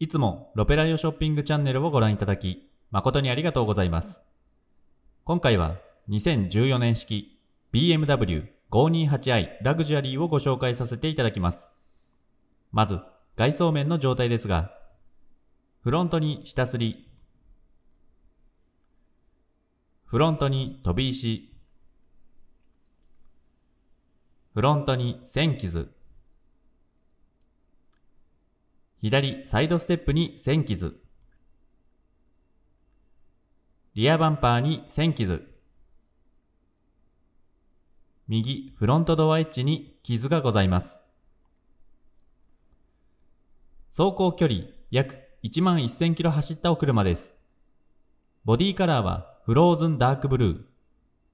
いつもロペライオショッピングチャンネルをご覧いただき、誠にありがとうございます。今回は2014年式 BMW528i ラグジュアリーをご紹介させていただきます。まず、外装面の状態ですが、フロントに下すり、フロントに飛び石、フロントに線傷、左サイドステップに1000傷。リアバンパーに1000傷。右フロントドアエッジに傷がございます。走行距離約1万1000キロ走ったお車です。ボディカラーはフローズンダークブルー。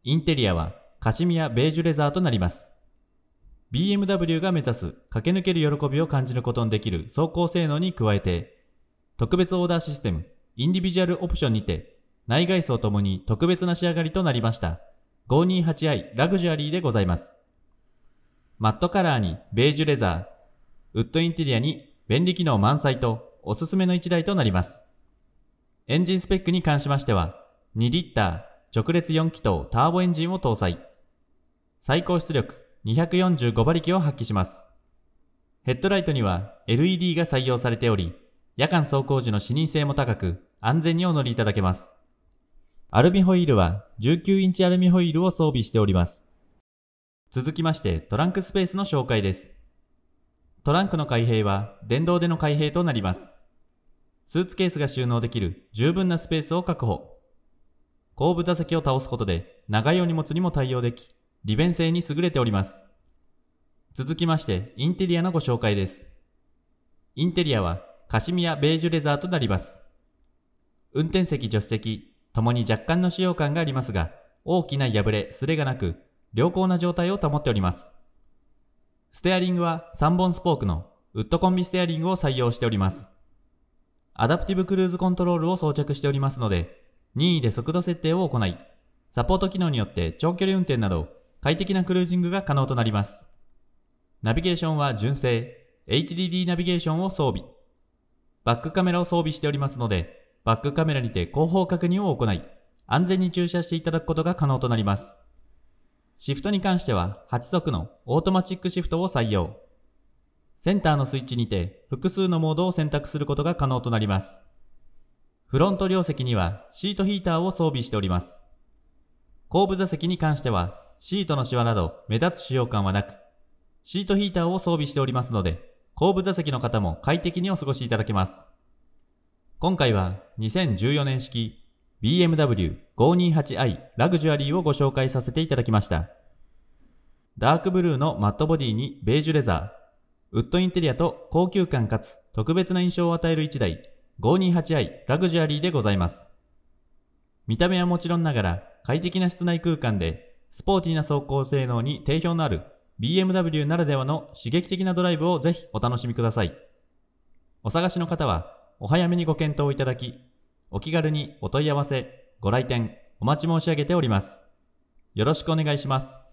インテリアはカシミヤベージュレザーとなります。BMW が目指す駆け抜ける喜びを感じることのできる走行性能に加えて、特別オーダーシステム、インディビジュアルオプションにて、内外装ともに特別な仕上がりとなりました。528i ラグジュアリーでございます。マットカラーにベージュレザー、ウッドインテリアに便利機能満載とおすすめの1台となります。エンジンスペックに関しましては、2リッター直列4気筒ターボエンジンを搭載。最高出力245馬力を発揮します。ヘッドライトには LED が採用されており、夜間走行時の視認性も高く、安全にお乗りいただけます。アルミホイールは19インチアルミホイールを装備しております。続きましてトランクスペースの紹介です。トランクの開閉は電動での開閉となります。スーツケースが収納できる十分なスペースを確保。後部座席を倒すことで長いお荷物にも対応でき、利便性に優れております。続きまして、インテリアのご紹介です。インテリアは、カシミヤベージュレザーとなります。運転席、助手席、ともに若干の使用感がありますが、大きな破れ、すれがなく、良好な状態を保っております。ステアリングは3本スポークのウッドコンビステアリングを採用しております。アダプティブクルーズコントロールを装着しておりますので、任意で速度設定を行い、サポート機能によって長距離運転など快適なクルージングが可能となります。ナビゲーションは純正、HDD ナビゲーションを装備。バックカメラを装備しておりますので、バックカメラにて後方確認を行い、安全に駐車していただくことが可能となります。シフトに関しては8速のオートマチックシフトを採用。センターのスイッチにて複数のモードを選択することが可能となります。フロント両席にはシートヒーターを装備しております。後部座席に関してはシートのシワなど目立つ使用感はなく、シートヒーターを装備しておりますので、後部座席の方も快適にお過ごしいただけます。今回は2014年式 BMW528i ラグジュアリーをご紹介させていただきました。ダークブルーのマットボディにベージュレザー、ウッドインテリアと高級感かつ特別な印象を与える1台 528i ラグジュアリーでございます。見た目はもちろんながら快適な室内空間でスポーティーな走行性能に定評のある BMW ならではの刺激的なドライブをぜひお楽しみください。お探しの方はお早めにご検討いただき、お気軽にお問い合わせ、ご来店お待ち申し上げております。よろしくお願いします。